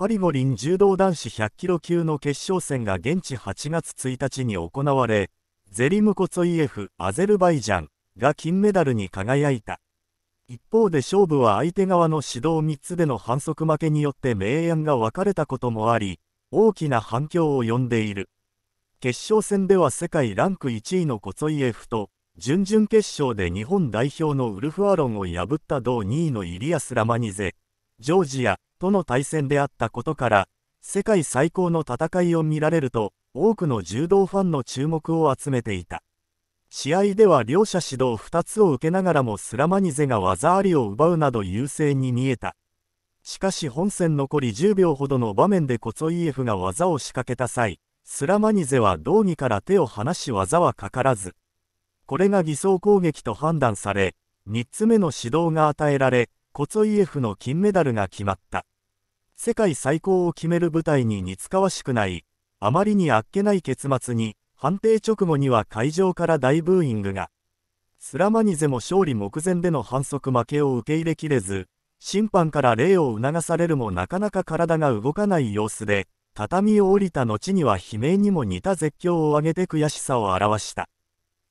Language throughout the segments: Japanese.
パリ五輪柔道男子100キロ級の決勝戦が現地8月1日に行われ、ゼリムコツイエフ、アゼルバイジャンが金メダルに輝いた。一方で勝負は相手側の指導3つでの反則負けによって明暗が分かれたこともあり、大きな反響を呼んでいる。決勝戦では世界ランク1位のコツイエフと、準々決勝で日本代表のウルフ・アロンを破った同2位のイリアス・ラマニゼ、ジョージア、との対戦であったことから、世界最高の戦いを見られると、多くの柔道ファンの注目を集めていた。試合では両者指導2つを受けながらもスラマニゼが技ありを奪うなど優勢に見えた。しかし本戦残り10秒ほどの場面でコツイエフが技を仕掛けた際、スラマニゼは道着から手を離し技はかからず。これが偽装攻撃と判断され、3つ目の指導が与えられ、コツイエフの金メダルが決まった。世界最高を決める舞台に似つかわしくない、あまりにあっけない結末に、判定直後には会場から大ブーイングが。スラマニゼも勝利目前での反則負けを受け入れきれず、審判から礼を促されるもなかなか体が動かない様子で、畳を降りた後には悲鳴にも似た絶叫を上げて悔しさを表した。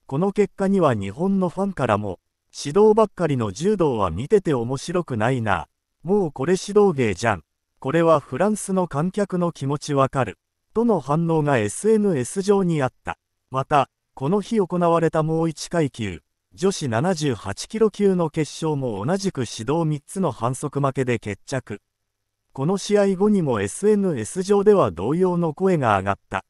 この結果には日本のファンからも、指導ばっかりの柔道は見てて面白くないな、もうこれ指導芸じゃん、これはフランスの観客の気持ちわかる。との反応が SNS 上にあった。また、この日行われたもう1階級、女子78キロ級の決勝も同じく指導3つの反則負けで決着。この試合後にも SNS 上では同様の声が上がった。